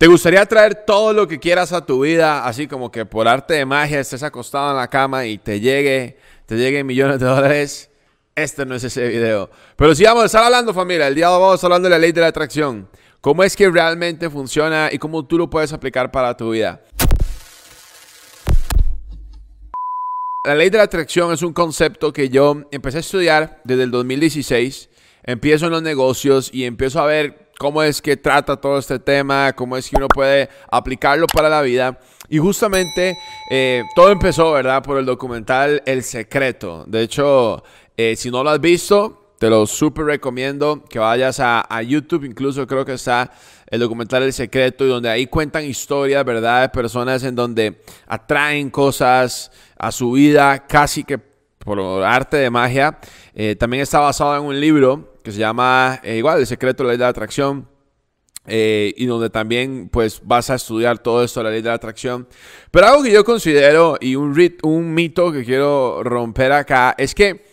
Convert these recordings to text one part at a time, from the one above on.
¿Te gustaría traer todo lo que quieras a tu vida, así como que por arte de magia estés acostado en la cama y te llegue, te lleguen millones de dólares? Este no es ese video. Pero sí vamos a estar hablando familia, el día de hoy vamos hablando de la ley de la atracción, cómo es que realmente funciona y cómo tú lo puedes aplicar para tu vida. La ley de la atracción es un concepto que yo empecé a estudiar desde el 2016. Empiezo en los negocios y empiezo a ver cómo es que trata todo este tema, cómo es que uno puede aplicarlo para la vida. Y justamente eh, todo empezó, ¿verdad? Por el documental El Secreto. De hecho, eh, si no lo has visto, te lo súper recomiendo que vayas a, YouTube, incluso creo que está el documental El Secreto, y donde ahí cuentan historias, ¿verdad? De personas en donde atraen cosas a su vida casi que por arte de magia. Eh, también está basado en un libro que se llama eh, igual El secreto de la ley de la atracción. Eh, y donde también pues vas a estudiar todo esto de la ley de la atracción. Pero algo que yo considero y un, un mito que quiero romper acá es que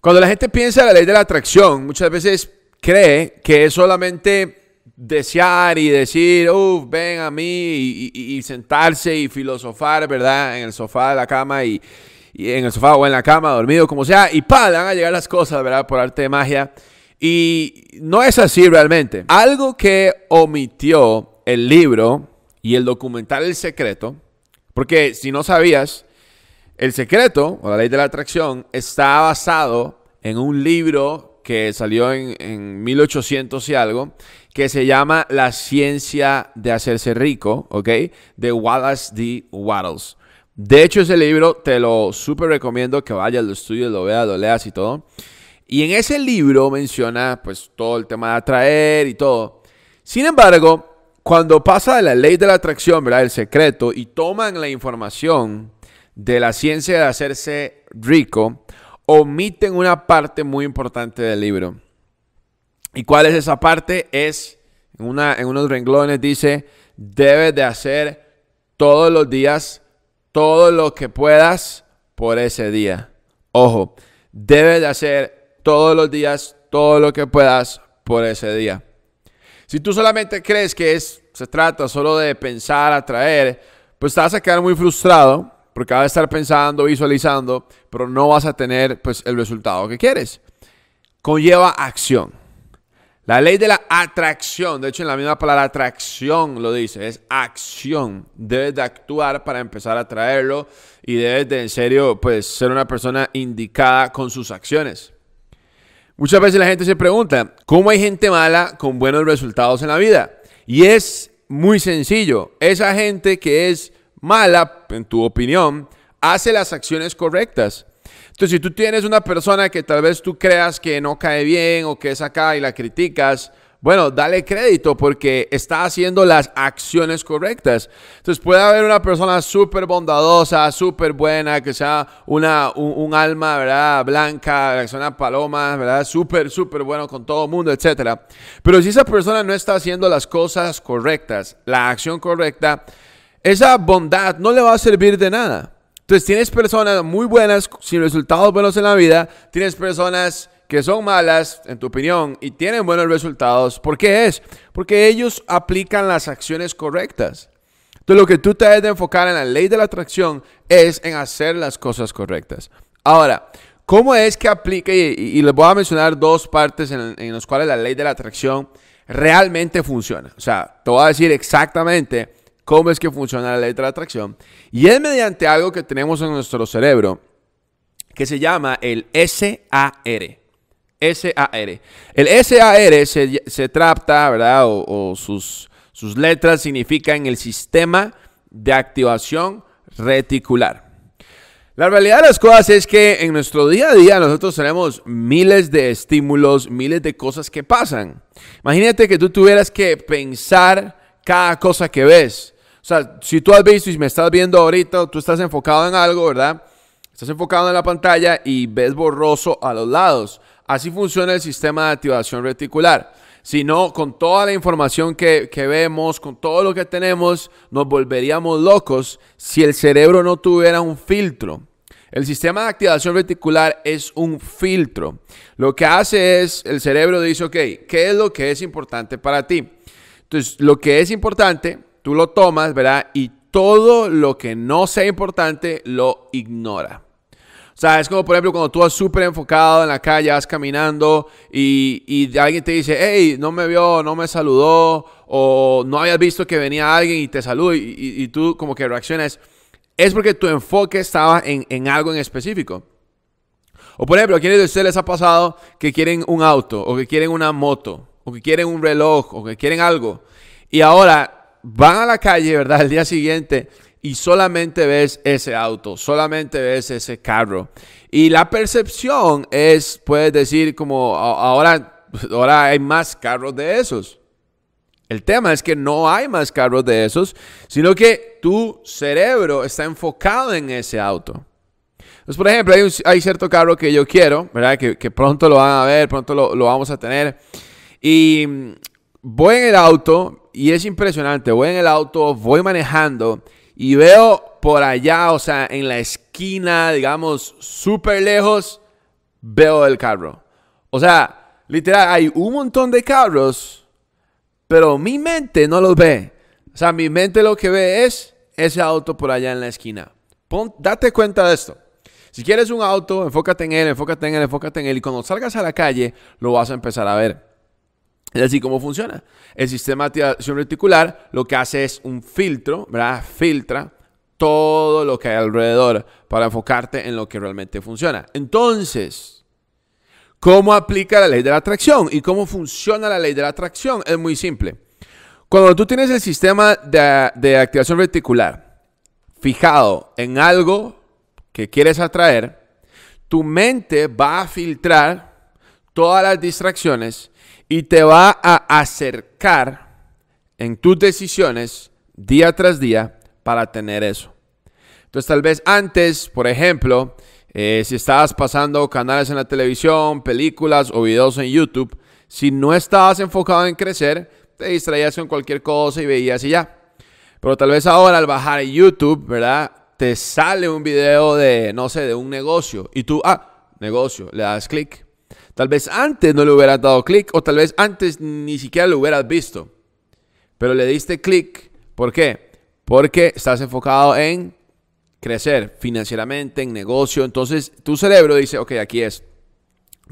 cuando la gente piensa en la ley de la atracción, muchas veces cree que es solamente desear y decir, uff, ven a mí y, sentarse y filosofar, ¿verdad? En el sofá de la cama y, y en el sofá o en la cama, dormido, como sea, y pa, van a llegar las cosas, ¿verdad? Por arte de magia. Y no es así realmente. Algo que omitió el libro y el documental El Secreto, porque si no sabías, El Secreto o la ley de la atracción está basado en un libro que salió en, 1800 y algo, que se llama La ciencia de hacerse rico, ¿ok? De Wallace D. Wattles. De hecho, ese libro te lo súper recomiendo que vayas, lo estudio, lo veas, lo leas y todo. Y en ese libro menciona pues todo el tema de atraer y todo. Sin embargo, cuando pasa de la ley de la atracción, ¿verdad? El secreto y toman la información de la ciencia de hacerse rico, omiten una parte muy importante del libro. ¿Y cuál es esa parte? Es, en, en unos renglones dice, debes de hacer todos los días todo lo que puedas por ese día. Ojo, debes de hacer todos los días todo lo que puedas por ese día. Si tú solamente crees que es, se trata solo de pensar, atraer, pues te vas a quedar muy frustrado porque vas a estar pensando, visualizando, pero no vas a tener pues, el resultado que quieres. Conlleva acción. La ley de la atracción, de hecho en la misma palabra atracción lo dice, es acción. Debes de actuar para empezar a atraerlo y debes de en serio pues ser una persona indicada con sus acciones. Muchas veces la gente se pregunta, ¿cómo hay gente mala con buenos resultados en la vida? Y es muy sencillo, esa gente que es mala, en tu opinión, hace las acciones correctas. Entonces, si tú tienes una persona que tal vez tú creas que no cae bien o que es acá y la criticas, bueno, dale crédito porque está haciendo las acciones correctas. Entonces puede haber una persona súper bondadosa, súper buena, que sea una, un, alma, ¿verdad? Blanca, que sea una paloma, ¿verdad? Súper, súper bueno con todo el mundo, etc. Pero si esa persona no está haciendo las cosas correctas, la acción correcta, esa bondad no le va a servir de nada. Entonces tienes personas muy buenas, sin resultados buenos en la vida, tienes personas que son malas, en tu opinión, y tienen buenos resultados. ¿Por qué es? Porque ellos aplican las acciones correctas. Entonces lo que tú te debes de enfocar en la ley de la atracción es en hacer las cosas correctas. Ahora, ¿cómo es que aplica? Y, les voy a mencionar dos partes en, en las cuales la ley de la atracción realmente funciona. O sea, te voy a decir exactamente cómo es que funciona la ley de la atracción. Y es mediante algo que tenemos en nuestro cerebro que se llama el SAR. SAR. El SAR se, se trata, ¿verdad? O, sus, sus, letras significan el sistema de activación reticular. La realidad de las cosas es que en nuestro día a día nosotros tenemos miles de estímulos, miles de cosas que pasan. Imagínate que tú tuvieras que pensar cada cosa que ves. O sea, si tú has visto y me estás viendo ahorita, tú estás enfocado en algo, ¿verdad? Estás enfocado en la pantalla y ves borroso a los lados. Así funciona el sistema de activación reticular. Si no, con toda la información que, que, vemos, con todo lo que tenemos, nos volveríamos locos si el cerebro no tuviera un filtro. El sistema de activación reticular es un filtro. Lo que hace es, el cerebro dice, ok, ¿qué es lo que es importante para ti? Entonces, lo que es importante, tú lo tomas, ¿verdad? Y todo lo que no sea importante lo ignora. O sea, es como por ejemplo cuando tú vas súper enfocado en la calle, vas caminando y, y alguien te dice, hey, no me vio, no me saludó, o no habías visto que venía alguien y te saludó y, y, tú como que reaccionas, es porque tu enfoque estaba en, en algo en específico. O por ejemplo, ¿a quiénes de ustedes les ha pasado que quieren un auto, o que quieren una moto, o que quieren un reloj, o que quieren algo? Y ahora van a la calle, ¿verdad? El día siguiente y solamente ves ese auto, solamente ves ese carro. Y la percepción es, puedes decir, como ahora, ahora hay más carros de esos. El tema es que no hay más carros de esos, sino que tu cerebro está enfocado en ese auto. Pues por ejemplo, hay, cierto carro que yo quiero, ¿verdad? Que, pronto lo van a ver, pronto lo, lo, vamos a tener. Y mm, voy en el auto y es impresionante. Voy en el auto, voy manejando y veo por allá, o sea, en la esquina, digamos, súper lejos, veo el carro. O sea, literal, hay un montón de carros, pero mi mente no los ve. O sea, mi mente lo que ve es ese auto por allá en la esquina. Pon, date cuenta de esto. Si quieres un auto, enfócate en él, enfócate en él, enfócate en él. Y cuando salgas a la calle, lo vas a empezar a ver. Es así como funciona. El sistema de activación reticular lo que hace es un filtro, ¿verdad? Filtra todo lo que hay alrededor para enfocarte en lo que realmente funciona. Entonces, ¿cómo aplica la ley de la atracción? ¿Y cómo funciona la ley de la atracción? Es muy simple. Cuando tú tienes el sistema de, de activación reticular fijado en algo que quieres atraer, tu mente va a filtrar todas las distracciones y te va a acercar en tus decisiones día tras día para tener eso. Entonces tal vez antes, por ejemplo, eh, si estabas pasando canales en la televisión, películas o videos en YouTube, si no estabas enfocado en crecer, te distraías con cualquier cosa y veías y ya. Pero tal vez ahora al bajar YouTube, ¿verdad? Te sale un video de, no sé, de un negocio y tú, ah, negocio, le das clic Tal vez antes no le hubieras dado clic o tal vez antes ni siquiera lo hubieras visto. Pero le diste clic. ¿Por qué? Porque estás enfocado en crecer financieramente, en negocio. Entonces tu cerebro dice, ok, aquí es.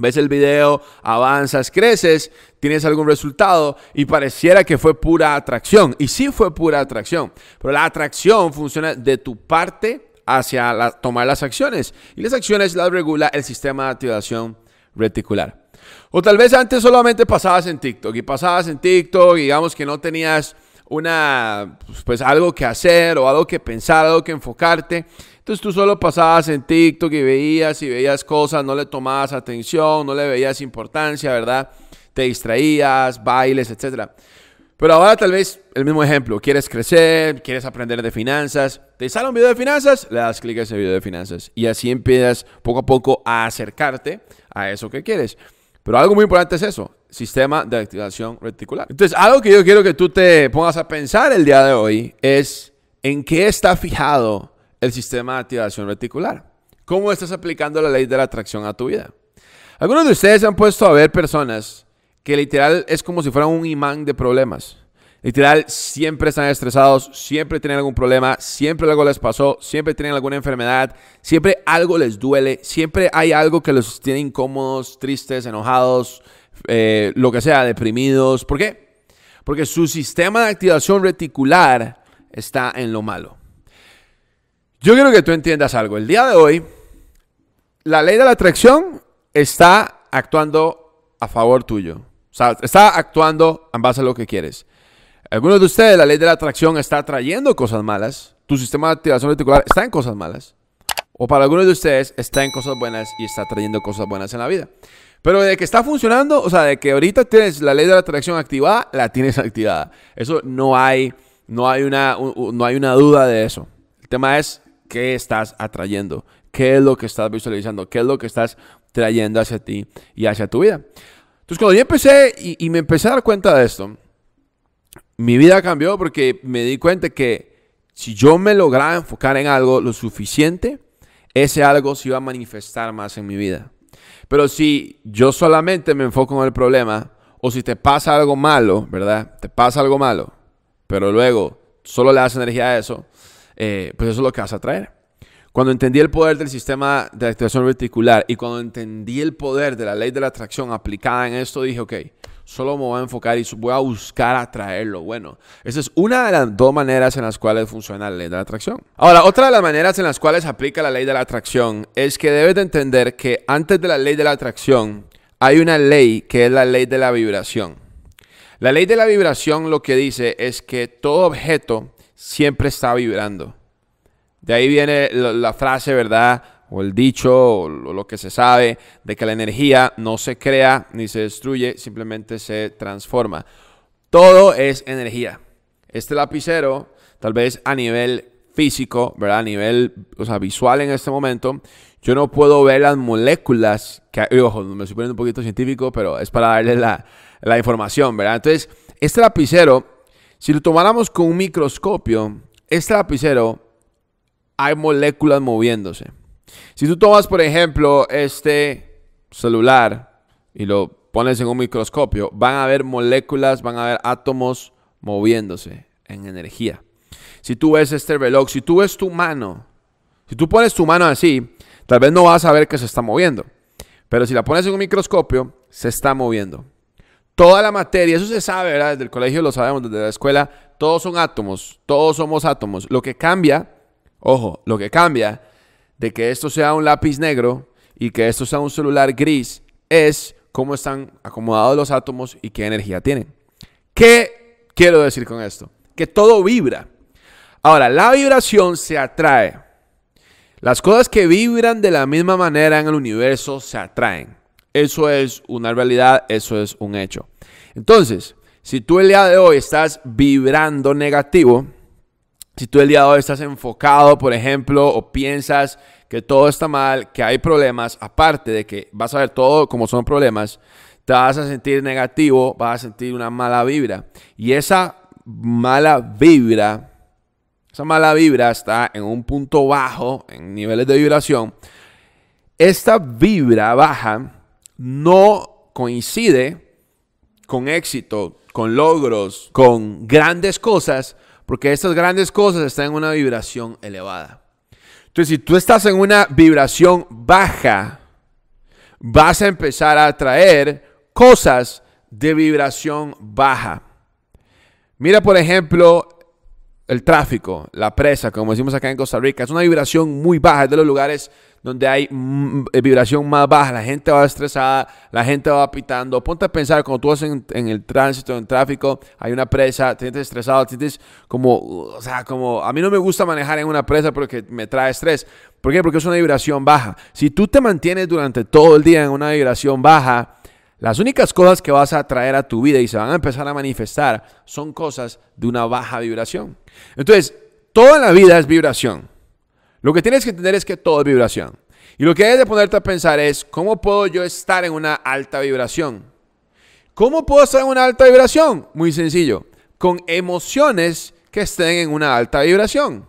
Ves el video, avanzas, creces, tienes algún resultado y pareciera que fue pura atracción. Y sí fue pura atracción. Pero la atracción funciona de tu parte hacia la, tomar las acciones. Y las acciones las regula el sistema de activación reticular. O tal vez antes solamente pasabas en TikTok y pasabas en TikTok, digamos que no tenías una pues, pues algo que hacer o algo que pensar, algo que enfocarte. Entonces tú solo pasabas en TikTok y veías y veías cosas, no le tomabas atención, no le veías importancia, ¿verdad? Te distraías, bailes, etcétera. Pero ahora tal vez el mismo ejemplo, quieres crecer, quieres aprender de finanzas, te sale un video de finanzas, le das clic a ese video de finanzas y así empiezas poco a poco a acercarte a eso que quieres. Pero algo muy importante es eso, sistema de activación reticular. Entonces, algo que yo quiero que tú te pongas a pensar el día de hoy es en qué está fijado el sistema de activación reticular. ¿Cómo estás aplicando la ley de la atracción a tu vida? Algunos de ustedes se han puesto a ver personas que literal es como si fuera un imán de problemas. Literal, siempre están estresados, siempre tienen algún problema, siempre algo les pasó, siempre tienen alguna enfermedad, siempre algo les duele, siempre hay algo que los tiene incómodos, tristes, enojados, eh, lo que sea, deprimidos. ¿Por qué? Porque su sistema de activación reticular está en lo malo. Yo quiero que tú entiendas algo. El día de hoy, la ley de la atracción está actuando a favor tuyo sea, está actuando en base a lo que quieres. Algunos de ustedes, la ley de la atracción está trayendo cosas malas. Tu sistema de activación reticular está en cosas malas. O para algunos de ustedes, está en cosas buenas y está trayendo cosas buenas en la vida. Pero de que está funcionando, o sea, de que ahorita tienes la ley de la atracción activada, la tienes activada. Eso no hay, no hay, una, no hay una duda de eso. El tema es qué estás atrayendo, qué es lo que estás visualizando, qué es lo que estás trayendo hacia ti y hacia tu vida. Entonces, cuando yo empecé y, me empecé a dar cuenta de esto, mi vida cambió porque me di cuenta que si yo me lograba enfocar en algo lo suficiente, ese algo se iba a manifestar más en mi vida. Pero si yo solamente me enfoco en el problema, o si te pasa algo malo, ¿verdad? Te pasa algo malo, pero luego solo le das energía a eso, eh, pues eso es lo que vas a traer. Cuando entendí el poder del sistema de activación reticular y cuando entendí el poder de la ley de la atracción aplicada en esto, dije, ok, solo me voy a enfocar y voy a buscar atraerlo. bueno. Esa es una de las dos maneras en las cuales funciona la ley de la atracción. Ahora, otra de las maneras en las cuales aplica la ley de la atracción es que debes de entender que antes de la ley de la atracción hay una ley que es la ley de la vibración. La ley de la vibración lo que dice es que todo objeto siempre está vibrando. De ahí viene la frase, ¿verdad? O el dicho, o lo que se sabe, de que la energía no se crea ni se destruye, simplemente se transforma. Todo es energía. Este lapicero, tal vez a nivel físico, ¿verdad? A nivel o sea, visual en este momento, yo no puedo ver las moléculas que hay. Ojo, me estoy poniendo un poquito científico, pero es para darles la, la información, ¿verdad? Entonces, este lapicero, si lo tomáramos con un microscopio, este lapicero hay moléculas moviéndose. Si tú tomas, por ejemplo, este celular y lo pones en un microscopio, van a ver moléculas, van a ver átomos moviéndose en energía. Si tú ves este reloj, si tú ves tu mano, si tú pones tu mano así, tal vez no vas a ver que se está moviendo. Pero si la pones en un microscopio, se está moviendo. Toda la materia, eso se sabe, ¿verdad? Desde el colegio lo sabemos, desde la escuela, todos son átomos, todos somos átomos. Lo que cambia Ojo, lo que cambia de que esto sea un lápiz negro y que esto sea un celular gris es cómo están acomodados los átomos y qué energía tienen. ¿Qué quiero decir con esto? Que todo vibra. Ahora, la vibración se atrae. Las cosas que vibran de la misma manera en el universo se atraen. Eso es una realidad, eso es un hecho. Entonces, si tú el día de hoy estás vibrando negativo, si tú el día de hoy estás enfocado, por ejemplo, o piensas que todo está mal, que hay problemas, aparte de que vas a ver todo como son problemas, te vas a sentir negativo, vas a sentir una mala vibra. Y esa mala vibra, esa mala vibra está en un punto bajo, en niveles de vibración. Esta vibra baja no coincide con éxito, con logros, con grandes cosas, porque estas grandes cosas están en una vibración elevada. Entonces, si tú estás en una vibración baja, vas a empezar a atraer cosas de vibración baja. Mira, por ejemplo, el tráfico, la presa, como decimos acá en Costa Rica, es una vibración muy baja, es de los lugares donde hay mm, eh, vibración más baja, la gente va estresada, la gente va pitando. Ponte a pensar, cuando tú vas en, el tránsito, en el tráfico, hay una presa, te sientes estresado, te sientes como, uh, o sea, como, a mí no me gusta manejar en una presa porque me trae estrés. ¿Por qué? Porque es una vibración baja. Si tú te mantienes durante todo el día en una vibración baja, las únicas cosas que vas a traer a tu vida y se van a empezar a manifestar son cosas de una baja vibración. Entonces, toda la vida es vibración. Lo que tienes que entender es que todo es vibración. Y lo que debes de ponerte a pensar es, ¿cómo puedo yo estar en una alta vibración? ¿Cómo puedo estar en una alta vibración? Muy sencillo, con emociones que estén en una alta vibración.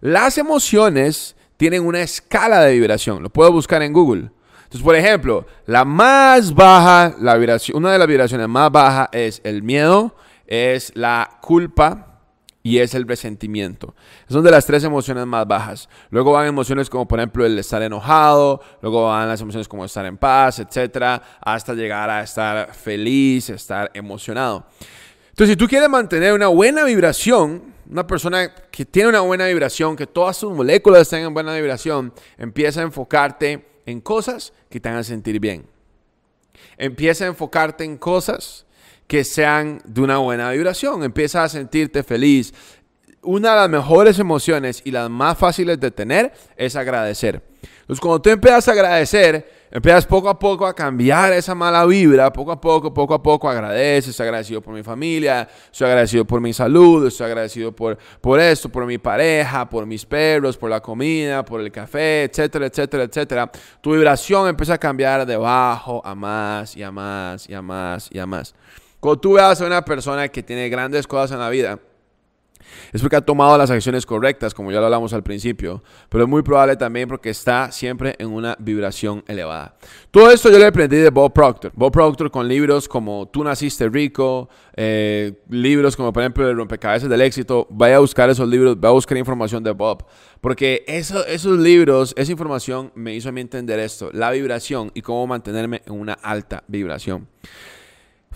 Las emociones tienen una escala de vibración, lo puedo buscar en Google. Entonces, por ejemplo, la más baja, la vibración, una de las vibraciones más bajas es el miedo, es la culpa, y es el resentimiento. Es una de las tres emociones más bajas. Luego van emociones como por ejemplo el estar enojado, luego van las emociones como estar en paz, etcétera, hasta llegar a estar feliz, estar emocionado. Entonces, si tú quieres mantener una buena vibración, una persona que tiene una buena vibración, que todas sus moléculas estén en buena vibración, empieza a enfocarte en cosas que te hagan sentir bien. Empieza a enfocarte en cosas que sean de una buena vibración. Empieza a sentirte feliz. Una de las mejores emociones y las más fáciles de tener es agradecer. Entonces, cuando tú empiezas a agradecer, empiezas poco a poco a cambiar esa mala vibra, poco a poco, poco a poco agradeces, agradecido por mi familia, soy agradecido por mi salud, soy agradecido por, por esto, por mi pareja, por mis perros, por la comida, por el café, etcétera, etcétera, etcétera. Tu vibración empieza a cambiar de bajo a más y a más y a más y a más. Cuando tú veas a una persona que tiene grandes cosas en la vida, es porque ha tomado las acciones correctas, como ya lo hablamos al principio, pero es muy probable también porque está siempre en una vibración elevada. Todo esto yo lo aprendí de Bob Proctor. Bob Proctor con libros como Tú naciste rico, eh, libros como por ejemplo El rompecabezas del éxito. Vaya a buscar esos libros, vaya a buscar información de Bob, porque eso, esos libros, esa información me hizo a mí entender esto, la vibración y cómo mantenerme en una alta vibración.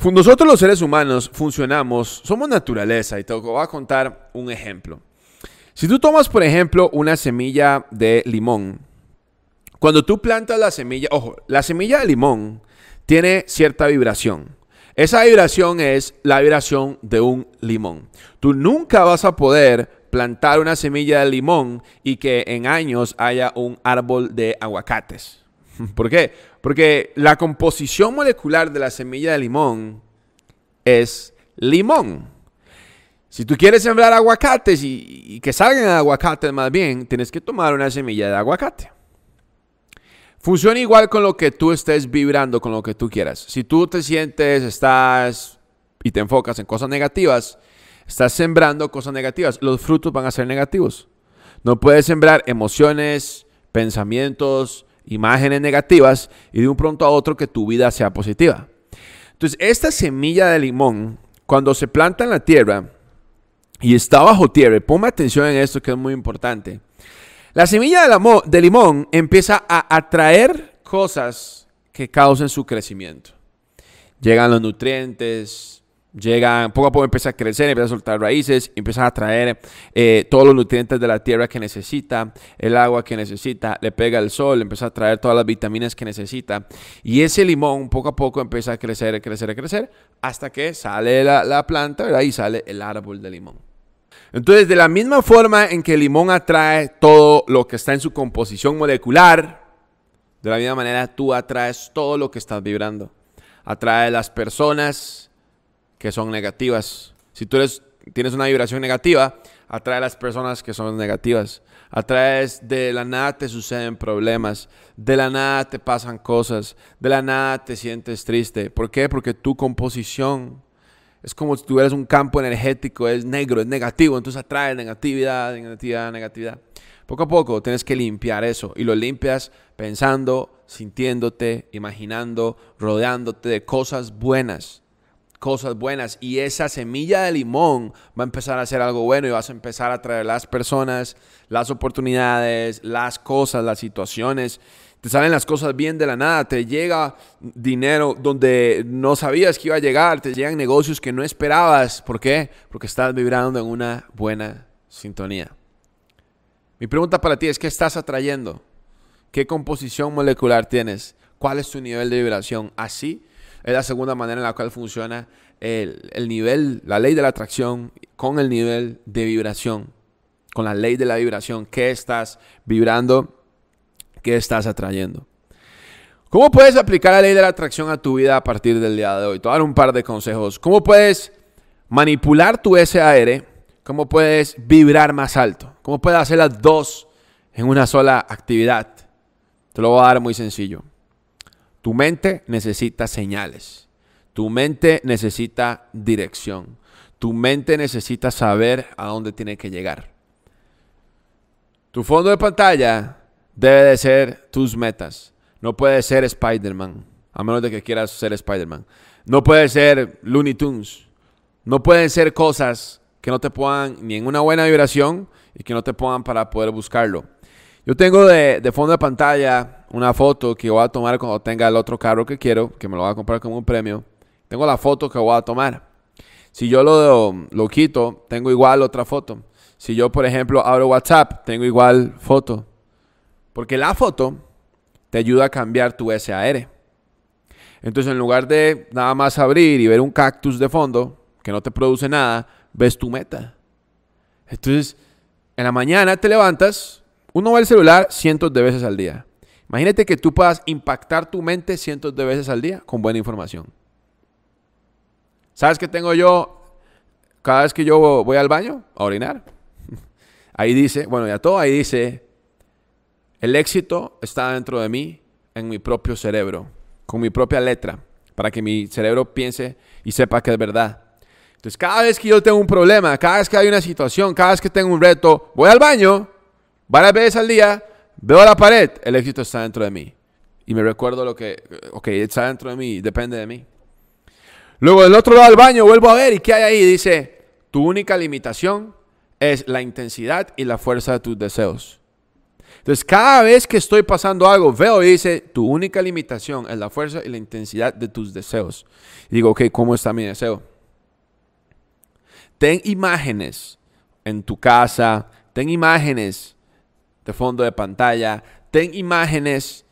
Nosotros los seres humanos funcionamos, somos naturaleza y te voy a contar un ejemplo. Si tú tomas, por ejemplo, una semilla de limón, cuando tú plantas la semilla, ojo, la semilla de limón tiene cierta vibración. Esa vibración es la vibración de un limón. Tú nunca vas a poder plantar una semilla de limón y que en años haya un árbol de aguacates. ¿Por qué? Porque la composición molecular de la semilla de limón es limón. Si tú quieres sembrar aguacates y, y que salgan aguacates más bien, tienes que tomar una semilla de aguacate. Funciona igual con lo que tú estés vibrando, con lo que tú quieras. Si tú te sientes, estás y te enfocas en cosas negativas, estás sembrando cosas negativas. Los frutos van a ser negativos. No puedes sembrar emociones, pensamientos, imágenes negativas y de un pronto a otro que tu vida sea positiva. Entonces, esta semilla de limón, cuando se planta en la tierra y está bajo tierra, ponme atención en esto que es muy importante. La semilla de, limón empieza a atraer cosas que causen su crecimiento. Llegan los nutrientes, llega poco a poco empieza a crecer, empieza a soltar raíces, empieza a traer eh, todos los nutrientes de la tierra que necesita, el agua que necesita, le pega el sol, empieza a traer todas las vitaminas que necesita. Y ese limón poco a poco empieza a crecer, a crecer, a crecer, hasta que sale la, la planta ¿verdad? y sale el árbol de limón. Entonces, de la misma forma en que el limón atrae todo lo que está en su composición molecular, de la misma manera tú atraes todo lo que estás vibrando. Atrae las personas, que son negativas. Si tú eres, tienes una vibración negativa, atrae a las personas que son negativas. A través de la nada te suceden problemas, de la nada te pasan cosas, de la nada te sientes triste. ¿Por qué? Porque tu composición es como si tuvieras un campo energético, es negro, es negativo, entonces atrae negatividad, negatividad, negatividad. Poco a poco tienes que limpiar eso y lo limpias pensando, sintiéndote, imaginando, rodeándote de cosas buenas cosas buenas y esa semilla de limón va a empezar a hacer algo bueno y vas a empezar a traer las personas, las oportunidades, las cosas, las situaciones. Te salen las cosas bien de la nada, te llega dinero donde no sabías que iba a llegar, te llegan negocios que no esperabas. ¿Por qué? Porque estás vibrando en una buena sintonía. Mi pregunta para ti es, ¿qué estás atrayendo? ¿Qué composición molecular tienes? ¿Cuál es tu nivel de vibración? Así es la segunda manera en la cual funciona el, nivel, la ley de la atracción con el nivel de vibración, con la ley de la vibración. ¿Qué estás vibrando? ¿Qué estás atrayendo? ¿Cómo puedes aplicar la ley de la atracción a tu vida a partir del día de hoy? Te voy a dar un par de consejos. ¿Cómo puedes manipular tu SAR? ¿Cómo puedes vibrar más alto? ¿Cómo puedes hacer las dos en una sola actividad? Te lo voy a dar muy sencillo. Tu mente necesita señales. Tu mente necesita dirección. Tu mente necesita saber a dónde tiene que llegar. Tu fondo de pantalla debe de ser tus metas. No puede ser Spider-Man, a menos de que quieras ser Spider-Man. No puede ser Looney Tunes. No pueden ser cosas que no te puedan ni en una buena vibración y que no te pongan para poder buscarlo. Yo tengo de fondo de pantalla una foto que voy a tomar cuando tenga el otro carro que quiero, que me lo va a comprar como un premio. Tengo la foto que voy a tomar. Si yo lo, lo quito, tengo igual otra foto. Si yo, por ejemplo, abro WhatsApp, tengo igual foto. Porque la foto te ayuda a cambiar tu SAR. Entonces, en lugar de nada más abrir y ver un cactus de fondo que no te produce nada, ves tu meta. Entonces, en la mañana te levantas, uno ve el celular cientos de veces al día. Imagínate que tú puedas impactar tu mente cientos de veces al día con buena información. ¿Sabes qué tengo yo cada vez que yo voy al baño a orinar? Ahí dice, bueno, ya todo ahí dice, el éxito está dentro de mí, en mi propio cerebro, con mi propia letra, para que mi cerebro piense y sepa que es verdad. Entonces, cada vez que yo tengo un problema, cada vez que hay una situación, cada vez que tengo un reto, voy al baño varias veces al día Veo la pared, el éxito está dentro de mí. Y me recuerdo lo que, ok, está dentro de mí, depende de mí. Luego del otro lado del baño vuelvo a ver y ¿qué hay ahí? Dice, tu única limitación es la intensidad y la fuerza de tus deseos. Entonces, cada vez que estoy pasando algo, veo y dice, tu única limitación es la fuerza y la intensidad de tus deseos. digo, ok, ¿cómo está mi deseo? Ten imágenes en tu casa, ten imágenes de fondo de pantalla, ten imágenes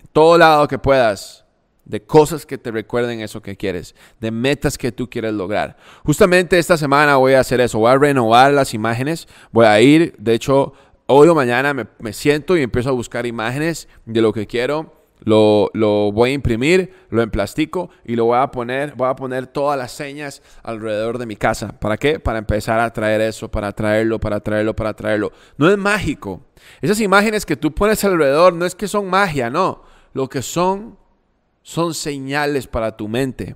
en todo lado que puedas de cosas que te recuerden eso que quieres, de metas que tú quieres lograr. Justamente esta semana voy a hacer eso, voy a renovar las imágenes, voy a ir, de hecho, hoy o mañana me, me siento y empiezo a buscar imágenes de lo que quiero lo, voy a imprimir, lo emplastico y lo voy a poner, voy a poner todas las señas alrededor de mi casa. ¿Para qué? Para empezar a traer eso, para traerlo, para traerlo, para traerlo. No es mágico. Esas imágenes que tú pones alrededor no es que son magia, no. Lo que son son señales para tu mente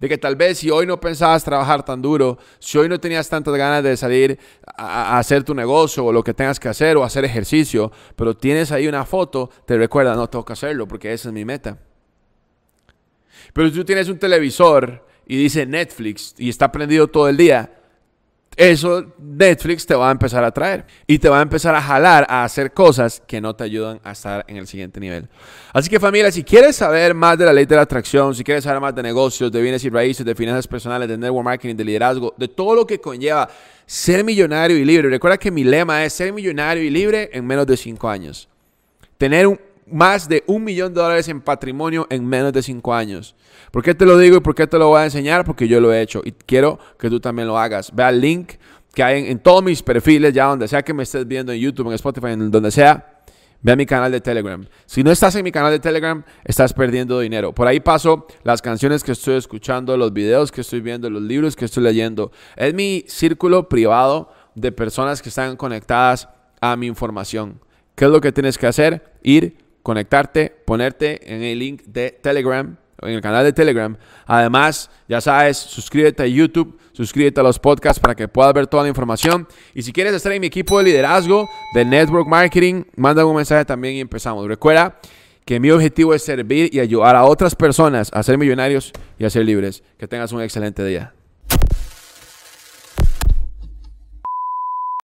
de que tal vez si hoy no pensabas trabajar tan duro, si hoy no tenías tantas ganas de salir a, hacer tu negocio o lo que tengas que hacer o hacer ejercicio, pero tienes ahí una foto, te recuerda, no tengo que hacerlo porque esa es mi meta. Pero si tú tienes un televisor y dice Netflix y está prendido todo el día, eso Netflix te va a empezar a traer y te va a empezar a jalar a hacer cosas que no te ayudan a estar en el siguiente nivel. Así que familia, si quieres saber más de la ley de la atracción, si quieres saber más de negocios, de bienes y raíces, de finanzas personales, de network marketing, de liderazgo, de todo lo que conlleva ser millonario y libre. Recuerda que mi lema es ser millonario y libre en menos de 5 años. Tener un más de un millón de dólares en patrimonio en menos de cinco años. ¿Por qué te lo digo y por qué te lo voy a enseñar? Porque yo lo he hecho y quiero que tú también lo hagas. Ve al link que hay en, todos mis perfiles, ya donde sea que me estés viendo en YouTube, en Spotify, en donde sea. Ve a mi canal de Telegram. Si no estás en mi canal de Telegram, estás perdiendo dinero. Por ahí paso las canciones que estoy escuchando, los videos que estoy viendo, los libros que estoy leyendo. Es mi círculo privado de personas que están conectadas a mi información. ¿Qué es lo que tienes que hacer? Ir conectarte, ponerte en el link de Telegram, en el canal de Telegram. Además, ya sabes, suscríbete a YouTube, suscríbete a los podcasts para que puedas ver toda la información. Y si quieres estar en mi equipo de liderazgo de Network Marketing, manda un mensaje también y empezamos. Recuerda que mi objetivo es servir y ayudar a otras personas a ser millonarios y a ser libres. Que tengas un excelente día.